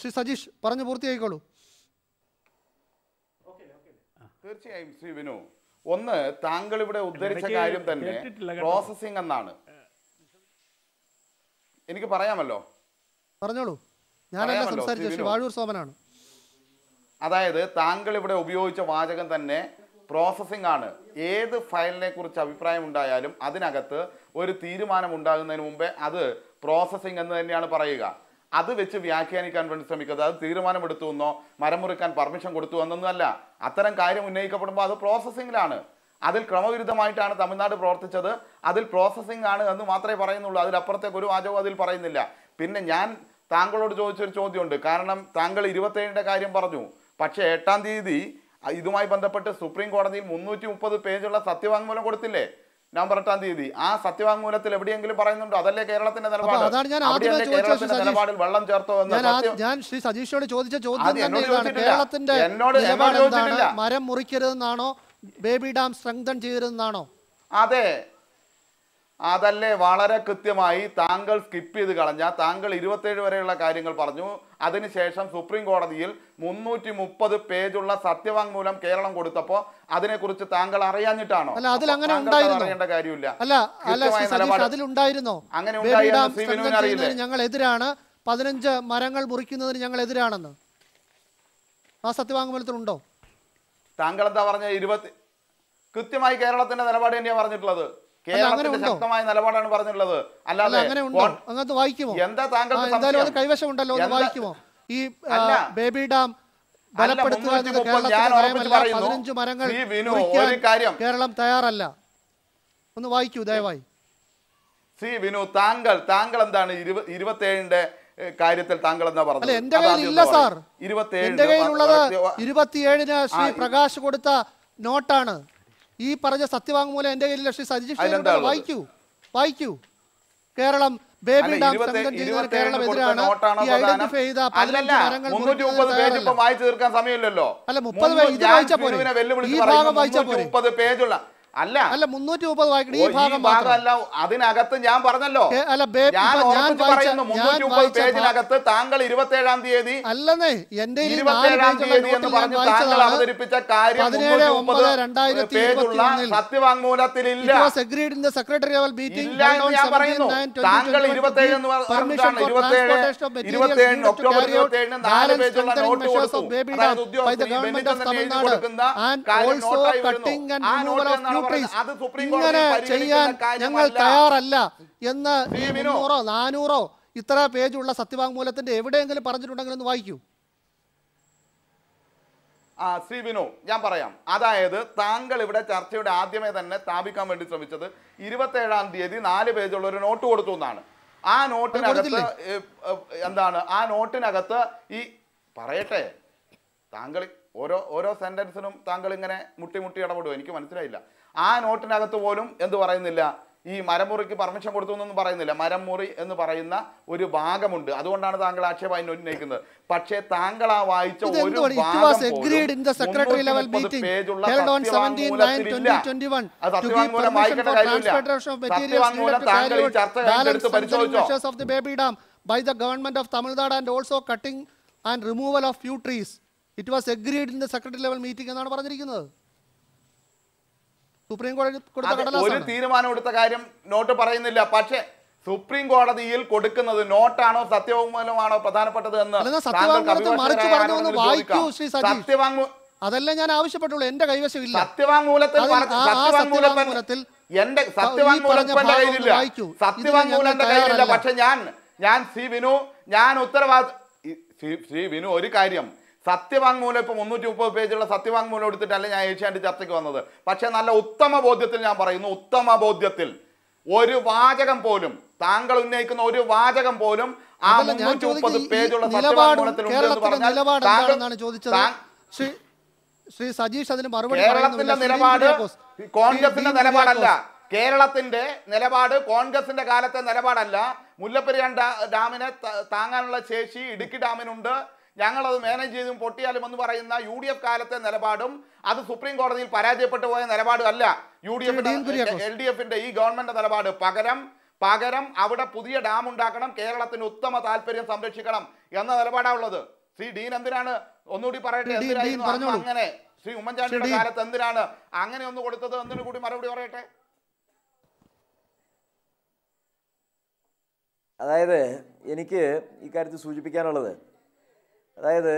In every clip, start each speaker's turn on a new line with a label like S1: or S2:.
S1: ശ്രീ സജീഷ് പറഞ്ഞു പൂർത്തിയായിക്കോളൂ
S2: തീർച്ചയായും ശ്രീ വിനു ഒന്ന് താങ്കൾ ഇവിടെ ഉദ്ധരിച്ച കാര്യം തന്നെ പ്രോസസിംഗ് എന്നാണ് എനിക്ക് പറയാമല്ലോ
S1: പറഞ്ഞോളൂ ഞാനല്ല സോമനാണ്
S2: അതായത് താങ്കൾ ഇവിടെ ഉപയോഗിച്ച വാചകം തന്നെ പ്രോസസിംഗ് ആണ് ഏത് ഫയലിനെ കുറിച്ച് അഭിപ്രായം ഉണ്ടായാലും അതിനകത്ത് ഒരു തീരുമാനം ഉണ്ടാകുന്നതിന് മുമ്പേ അത് പ്രോസസിംഗ് എന്ന് തന്നെയാണ് പറയുക അത് വെച്ച് വ്യാഖ്യാനിക്കാൻ വേണ്ടി ശ്രമിക്കുന്നത് അത് തീരുമാനമെടുത്തു എന്നോ മരം മുറിക്കാൻ പെർമിഷൻ കൊടുത്തു എന്നൊന്നുമല്ല അത്തരം കാര്യം ഉന്നയിക്കപ്പെടുമ്പോൾ അത് പ്രോസസ്സിങ്ങിലാണ് അതിൽ ക്രമവിരുദ്ധമായിട്ടാണ് തമിഴ്നാട് പ്രവർത്തിച്ചത് അതിൽ പ്രോസസ്സിംഗ് ആണ് എന്ന് മാത്രമേ പറയുന്നുള്ളൂ അതിലപ്പുറത്തേക്ക് ഒരു വാചകവും അതിൽ പറയുന്നില്ല പിന്നെ ഞാൻ താങ്കളോട് ചോദിച്ചൊരു ചോദ്യമുണ്ട് കാരണം താങ്കൾ ഇരുപത്തേഴിൻ്റെ കാര്യം പറഞ്ഞു പക്ഷേ എട്ടാം തീയതി ഇതുമായി ബന്ധപ്പെട്ട് സുപ്രീം കോടതിയിൽ മുന്നൂറ്റി മുപ്പത് പേജുള്ള സത്യവാങ്മൂലം കൊടുത്തില്ലേ നവംബർ എട്ടാം തീയതി ആ സത്യവാങ്മൂലത്തിൽ എവിടെയെങ്കിലും പറയുന്നുണ്ടോ അതല്ലേ കേരളത്തിന്റെ നിലപാട് നിലപാടിൽ വെള്ളം ചേർത്തോ എന്ന്
S1: ഞാൻ ശ്രീ സജീഷോട് ചോദിച്ച ചോദ്യം കേരളത്തിന്റെ മരം മുറിക്കരുതെന്നാണോ ബേബി ഡാം സ്ട്രെങ്തൻ ചെയ്യരുതെന്നാണോ
S2: അതെ അതല്ലേ വളരെ കൃത്യമായി താങ്കൾ സ്കിപ്പ് ചെയ്ത് കളഞ്ഞ താങ്കൾ ഇരുപത്തേഴ് വരെയുള്ള കാര്യങ്ങൾ പറഞ്ഞു അതിനുശേഷം സുപ്രീം കോടതിയിൽ മുന്നൂറ്റി മുപ്പത് പേജുള്ള സത്യവാങ്മൂലം കേരളം കൊടുത്തപ്പോ അതിനെക്കുറിച്ച് താങ്കൾ അറിയാഞ്ഞിട്ടാണോ അറിയേണ്ട കാര്യമില്ല
S1: അങ്ങനെ ഞങ്ങൾ എതിരാണ് പതിനഞ്ച് മരങ്ങൾ മുറിക്കുന്നതിന് ഞങ്ങൾ എതിരാണെന്ന് ആ സത്യവാങ്മൂലത്തിലുണ്ടോ
S2: താങ്കൾ എന്താ പറഞ്ഞ ഇരുപത്തി കൃത്യമായി കേരളത്തിന്റെ നിലപാട് തന്നെയാണ് പറഞ്ഞിട്ടുള്ളത് നിലപാടാണ് പറഞ്ഞിട്ടുള്ളത് വായിക്കുമോ എന്താ താങ്കൾ എന്തായാലും കൈവശം ഉണ്ടല്ലോ വായിക്കുമോ
S1: ഈ ബേബി ഡാം മരങ്ങൾ കേരളം തയ്യാറല്ല ഒന്ന് വായിക്കൂ ദയവായി
S2: സി വിനു താങ്കൾ താങ്കൾ എന്താണ് ഇരുപത്തി കാര്യത്തിൽ താങ്കൾ എന്താ പറഞ്ഞത് എന്റെ കയ്യിൽ സാർ ഇരുപത്തി ഏഴിന്റെ
S1: ഇരുപത്തിയേഴിന് ശ്രീ പ്രകാശ് കൊടുത്ത നോട്ടാണ് ഈ പറഞ്ഞ സത്യവാങ്മൂലം എന്റെ കയ്യിൽ ശ്രീ സജീഷ് വായിക്കൂ വായിക്കൂ കേരളം ബേബി ഡാം സംഘം ചെയ്തത് അല്ല
S2: മുപ്പത് പേജ് വായിച്ചാൽ പോരെ ഈ ഭാഗം വായിച്ചാൽ പോരെ പേജുള്ള അല്ല അല്ല മുന്നൂറ്റി മുപ്പത് വായിക്കണം ഈ ഭാഗം അല്ല അതിനകത്ത് ഞാൻ പറഞ്ഞല്ലോ അല്ല ഞാൻ പേജിനകത്ത് താങ്കൾ ഇരുപത്തേഴാം തീയതി അല്ലെന്നേ എന്റെ തീയതി എന്ന് താങ്കൾ അവതരിപ്പിച്ച കാര്യം സത്യവാങ്മൂലത്തിൽ ഇല്ല സെക്രട്ടറിയുടെ
S1: സെക്രട്ടറി ലെവൽ മീറ്റിംഗ് ഞാൻ പറയുന്നു താങ്കൾ ഇരുപത്തി എന്ന് പറഞ്ഞാണ് ഇരുപത്തേഴ് ഇരുപത്തേഴിന് ഒക്ടോബർ ഇരുപത്തേഴിന് നാല് പേജുള്ള നോട്ട്
S2: കൊടുക്കുന്ന പ്ലീസ് ഇങ്ങനെ ചെയ്യാൻ ഞങ്ങൾ തയ്യാറല്ല
S1: എന്ന് മുന്നൂറോ നാനൂറോ ഇത്ര പേജുള്ള സത്യവാങ്മൂലത്തിന്റെ എവിടെയെങ്കിലും പറഞ്ഞിട്ടുണ്ടെങ്കിൽ ഒന്ന് വായിക്കൂ
S2: ആ ശ്രീ വിനു ഞാൻ പറയാം അതായത് താങ്കൾ ഇവിടെ ചർച്ചയുടെ ആദ്യമേ തന്നെ സ്ഥാപിക്കാൻ വേണ്ടി ശ്രമിച്ചത് ഇരുപത്തേഴാം തീയതി നാല് പേജുള്ള ഒരു നോട്ട് കൊടുത്തു എന്നാണ് ആ നോട്ടിനകത്ത് എന്താണ് ആ നോട്ടിനകത്ത് ഈ പറയട്ടെ താങ്കൾ ഓരോ ഓരോ സെന്റൻസിനും താങ്കൾ ഇങ്ങനെ മുട്ടിമുട്ടി മുട്ടി ഇടപെടും എനിക്ക് മനസ്സിലായില്ല ആ നോട്ടിനകത്ത് പോലും എന്ത് പറയുന്നില്ല ഈ മരമുറിക്ക് പെർമിഷൻ കൊടുത്തു എന്നൊന്നും പറയുന്നില്ല മരമുറി എന്ന് പറയുന്ന ഒരു ഭാഗമുണ്ട് അതുകൊണ്ടാണ് താങ്കൾ ആക്ഷേപം ഉന്നയിക്കുന്നത് പക്ഷേ താങ്കൾ ആ വായിച്ച ഒരു സത്യവാങ്മൂലം താങ്കൾ ഈ ചർച്ച എടുത്ത് പരിശോധിച്ചോ
S1: by the government of Tamil Nadu and also cutting and removal of few trees. It was agreed in the secretary level
S2: meeting എന്നാണ് പറഞ്ഞിരിക്കുന്നത് സുപ്രീം കോടതി കൊടുത്ത ഒരു തീരുമാനം എടുത്ത കാര്യം നോട്ട് പറയുന്നില്ല പക്ഷേ സുപ്രീം കോടതിയിൽ കൊടുക്കുന്നത് നോട്ടാണോ സത്യവാങ്മൂലമാണോ പ്രധാനപ്പെട്ടത് എന്ന് സത്യവാങ്മൂലം അതല്ല ഞാൻ ആവശ്യപ്പെട്ടുള്ളൂ എന്റെ കൈവശം ഇല്ല സത്യവാങ്മൂലത്തിൽ സത്യവാങ്മൂലത്തിൽ എന്റെ സത്യവാങ്മൂലത്തിന്റെ കയ്യിലില്ല സത്യവാങ്മൂലന്റെ കയ്യിലില്ല പക്ഷെ ഞാൻ ഞാൻ സി വിനു ഞാൻ ഉത്തരവാദി ശ്രീ വിനു ഒരു കാര്യം സത്യവാങ്മൂലം ഇപ്പോൾ മുന്നൂറ്റി മുപ്പത് പേജുള്ള സത്യവാങ്മൂലം എടുത്തിട്ടല്ല ഞാൻ ഏഷ്യാൻ്റെ ചർച്ചയ്ക്ക് വന്നത് പക്ഷേ നല്ല ഉത്തമ ബോധ്യത്തിൽ ഞാൻ പറയുന്നു ഉത്തമ ബോധ്യത്തിൽ ഒരു വാചകം പോലും താങ്കൾ ഉന്നയിക്കുന്ന ഒരു വാചകം പോലും ആ മുന്നൂറ്റി മുപ്പത് പേജുള്ള സത്യവാങ്മൂലത്തിൽ ശ്രീ അതിന് മറുപടി കേരളത്തിന്റെ നിലപാട് കോൺഗ്രസിന്റെ നിലപാടല്ല കേരളത്തിന്റെ നിലപാട് കോൺഗ്രസിന്റെ കാലത്തെ നിലപാടല്ല മുല്ലപ്പെരിയാൻ ഡാമിനെ താങ്ങാനുള്ള ശേഷി ഇടുക്കി ഡാമിനുണ്ട് ഞങ്ങളത് മാനേജ് ചെയ്തും പൊട്ടിയാലും എന്ന് പറയുന്ന യു ഡി എഫ് കാലത്തെ നിലപാടും അത് സുപ്രീം കോടതിയിൽ പരാജയപ്പെട്ടു പോയ നിലപാടും അല്ല U D F L D എഫിന്റെ ഈ ഗവൺമെന്റ് നിലപാട് പകരം പകരം അവിടെ പുതിയ ഡാം ഉണ്ടാക്കണം കേരളത്തിന് ഉത്തമ താല്പര്യം സംരക്ഷിക്കണം എന്ന നിലപാടാണുള്ളത് ഉള്ളത് ശ്രീ ഡീൻ എന്തിനാണ് ഒന്നുകൂടി പറയട്ടെ അങ്ങനെ ശ്രീ ഉമ്മൻചാണ്ടിയുടെ കാലത്ത് എന്തിനാണ് അങ്ങനെ ഒന്ന് കൊടുത്തത് എന്തിനു കൂടി മറുപടി പറയട്ടെ
S3: അതായത് എനിക്ക് ഇക്കാര്യത്തിൽ സൂചിപ്പിക്കാനുള്ളത് അതായത്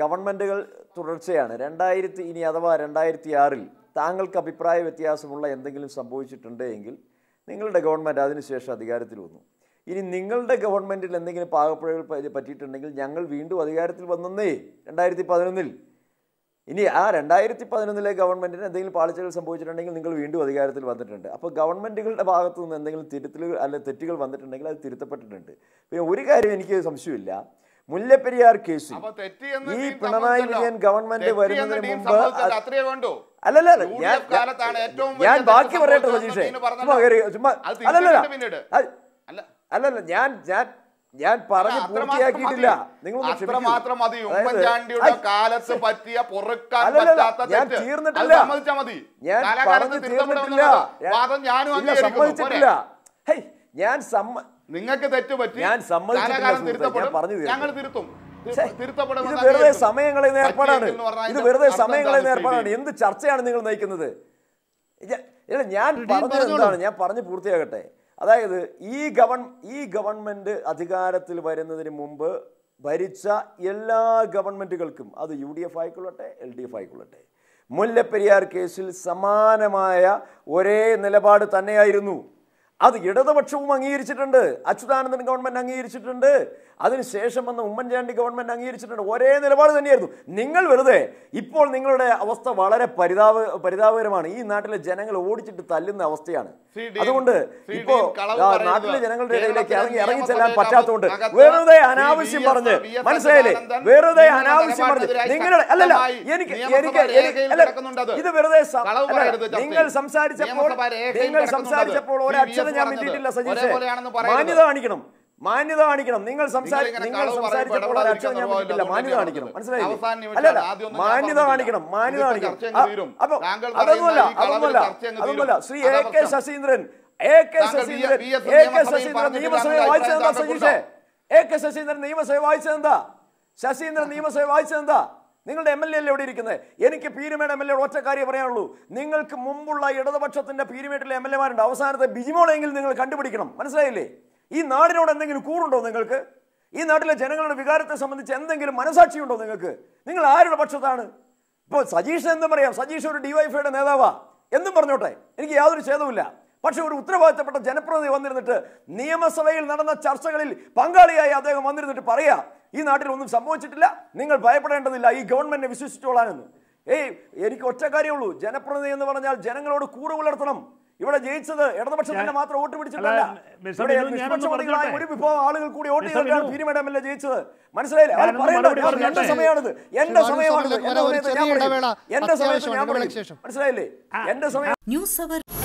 S3: ഗവൺമെൻറ്റുകൾ തുടർച്ചയാണ് രണ്ടായിരത്തി ഇനി അഥവാ രണ്ടായിരത്തി ആറിൽ താങ്കൾക്ക് അഭിപ്രായ വ്യത്യാസമുള്ള എന്തെങ്കിലും സംഭവിച്ചിട്ടുണ്ടെങ്കിൽ എങ്കിൽ നിങ്ങളുടെ ഗവൺമെൻറ് അതിനുശേഷം അധികാരത്തിൽ വന്നു ഇനി നിങ്ങളുടെ ഗവൺമെൻറ്റിൽ എന്തെങ്കിലും പാകപ്പുഴകൾ പറ്റിയിട്ടുണ്ടെങ്കിൽ ഞങ്ങൾ വീണ്ടും അധികാരത്തിൽ വന്നേ രണ്ടായിരത്തി പതിനൊന്നിൽ ഇനി ആ രണ്ടായിരത്തി പതിനൊന്നിലെ ഗവൺമെൻറ്റിന് എന്തെങ്കിലും പാളിച്ചകൾ സംഭവിച്ചിട്ടുണ്ടെങ്കിൽ നിങ്ങൾ വീണ്ടും അധികാരത്തിൽ വന്നിട്ടുണ്ട് അപ്പോൾ ഗവൺമെൻറ്റുകളുടെ ഭാഗത്തു നിന്ന് എന്തെങ്കിലും തിരുത്തലുകൾ അല്ലെങ്കിൽ തെറ്റുകൾ വന്നിട്ടുണ്ടെങ്കിൽ അത് തിരുത്തപ്പെട്ടിട്ടുണ്ട് പിന്നെ ഒരു കാര്യം എനിക്ക് സംശയമില്ല മുല്ലപ്പെരിയാർ കേസിൽ
S2: ഈ പിണറായി വിജയൻ ഗവൺമെന്റ് വരുന്നതിന് മുമ്പ്
S3: അല്ലല്ല ഞാൻ ഞാൻ ബാക്കി പറയട്ടെ സജീഷേ അല്ലല്ല അല്ലല്ല ഞാൻ ഞാൻ ഞാൻ പറഞ്ഞു പൂർത്തിയാക്കിയിട്ടില്ല നിങ്ങൾ മാത്രം മതി
S2: പറ്റിയ പറ്റാത്ത ഞാൻ തീർന്നിട്ടില്ല ഞാൻ പറഞ്ഞു തീർന്നിട്ടില്ല വാദം ഞാനും സമ്മതിച്ചിട്ടില്ല
S3: ഞാൻ സമ്മ നിങ്ങൾക്ക് തെറ്റ് പറ്റി ഞാൻ സമ്മതിച്ചു ഞങ്ങൾ തിരുത്തും ഇത് വെറുതെ സമയങ്ങളെ ഏർപ്പാടാണ് ഇത് വെറുതെ സമയങ്ങളെ ഏർപ്പാടാണ് എന്ത് ചർച്ചയാണ് നിങ്ങൾ നയിക്കുന്നത് ഇല്ല ഞാൻ പറഞ്ഞത് എന്താണ് ഞാൻ പറഞ്ഞ് പൂർത്തിയാകട്ടെ അതായത് ഈ ഗവൺ ഈ ഗവൺമെന്റ് അധികാരത്തിൽ വരുന്നതിന് മുമ്പ് ഭരിച്ച എല്ലാ ഗവൺമെന്റുകൾക്കും അത് യു ഡി എഫ് ആയിക്കൊള്ളട്ടെ എൽ ഡി എഫ് ആയിക്കൊള്ളട്ടെ മുല്ലപ്പെരിയാർ കേസിൽ സമാനമായ ഒരേ നിലപാട് തന്നെയായിരുന്നു അത് ഇടതുപക്ഷവും അംഗീകരിച്ചിട്ടുണ്ട് അച്യുതാനന്ദൻ ഗവൺമെന്റ് അംഗീകരിച്ചിട്ടുണ്ട് അതിനുശേഷം വന്ന ഉമ്മൻചാണ്ടി ഗവൺമെന്റ് അംഗീകരിച്ചിട്ടുണ്ട് ഒരേ നിലപാട് തന്നെയായിരുന്നു നിങ്ങൾ വെറുതെ ഇപ്പോൾ നിങ്ങളുടെ അവസ്ഥ വളരെ പരിതാപ പരിതാപകരമാണ് ഈ നാട്ടിലെ ജനങ്ങൾ ഓടിച്ചിട്ട് തല്ലുന്ന അവസ്ഥയാണ് അതുകൊണ്ട് ഇപ്പോ നാട്ടിലെ ജനങ്ങളുടെ ഇടയിലേക്ക് ഇറങ്ങി ഇറങ്ങി ചെല്ലാൻ പറ്റാത്തതുകൊണ്ട് വെറുതെ അനാവശ്യം പറഞ്ഞ് മനസ്സിലായില്ലേ വെറുതെ അനാവശ്യം പറഞ്ഞ് നിങ്ങളുടെ അല്ലല്ല എനിക്ക് എനിക്ക് ഇത് വെറുതെ നിങ്ങൾ സംസാരിച്ചപ്പോൾ നിങ്ങൾ സംസാരിച്ചപ്പോൾ ഒരക്ഷരം ഞാൻ മാന്യത കാണിക്കണം മാന്യത കാണിക്കണം നിങ്ങൾ നിങ്ങൾ സംസാരിച്ചപ്പോൾ അച്ഛൻ ഞാൻ പറ്റില്ല മാന്യത കാണിക്കണം മനസ്സിലായി അല്ലല്ല മാന്യത കാണിക്കണം മാന്യത കാണിക്കണം അപ്പൊ അതൊന്നുമല്ല അതൊന്നുമല്ല അതൊന്നുമല്ല Shri A K Saseendran A K Saseendran A K Saseendran നിയമസഭയെ വായിച്ചതെന്താ സജീഷേ എ കെ ശശീന്ദ്രൻ നിയമസഭയെ വായിച്ചതെന്താ ശശീന്ദ്രൻ നിയമസഭയെ വായിച്ചതെന്താ നിങ്ങളുടെ എം എൽ എ അല്ലേ എവിടെ ഇരിക്കുന്നത് എനിക്ക് പീരുമേട് എം എൽ എ ഒറ്റ കാര്യം പറയാനുള്ളൂ നിങ്ങൾക്ക് മുമ്പുള്ള ഇടതുപക്ഷത്തിന്റെ പീരുമേട്ടിലെ എം എൽ എമാരുണ്ട് അവസാനത്തെ ബിജിമോളെങ്കിൽ നിങ്ങൾ കണ്ടുപിടിക്കണം മനസ്സിലായില്ലേ ഈ നാടിനോട് എന്തെങ്കിലും കൂറുണ്ടോ നിങ്ങൾക്ക് ഈ നാട്ടിലെ ജനങ്ങളുടെ വികാരത്തെ സംബന്ധിച്ച് എന്തെങ്കിലും മനസാക്ഷിയുണ്ടോ നിങ്ങൾക്ക് നിങ്ങൾ ആരുടെ പക്ഷത്താണ് ഇപ്പോൾ സജീഷ് എന്തും പറയാം സജീഷ് ഒരു ഡിവൈഫൈയുടെ നേതാവാ എന്നും പറഞ്ഞോട്ടെ എനിക്ക് യാതൊരു ഛേദമില്ല പക്ഷെ ഒരു ഉത്തരവാദിത്തപ്പെട്ട ജനപ്രതിനിധി വന്നിരുന്നിട്ട് നിയമസഭയിൽ നടന്ന ചർച്ചകളിൽ പങ്കാളിയായി അദ്ദേഹം വന്നിരുന്നിട്ട് പറയാ ഈ നാട്ടിൽ ഒന്നും സംഭവിച്ചിട്ടില്ല നിങ്ങൾ ഭയപ്പെടേണ്ടതില്ല ഈ ഗവൺമെന്റിനെ വിശ്വസിച്ചോളാനെന്ന് ഏയ് എനിക്ക് ഒറ്റ കാര്യമുള്ളൂ ജനപ്രതിനിധി എന്ന് പറഞ്ഞാൽ ജനങ്ങളോട് കൂറ് പുലർത്തണം ഇവിടെ ജയിച്ചത് ഇടതുപക്ഷത്തിന്റെ മാത്രം വോട്ട് പിടിച്ചിട്ടല്ല ഇവിടെ നിഷ്പക്ഷമതികളായ ഒരു വിഭവം ആളുകൾ കൂടി വോട്ട് ചെയ്തിട്ടാണ് ഭീരുമേഡം എല്ലാം ജയിച്ചത് മനസ്സിലായില്ലേ അവർ പറയുന്നത് എന്റെ സമയമാണിത് എന്റെ സമയമാണിത് എന്റെ സമയത്ത് ഞാൻ പറയും മനസ്സിലായില്ലേ എന്റെ സമയം ന്യൂസ് അവർ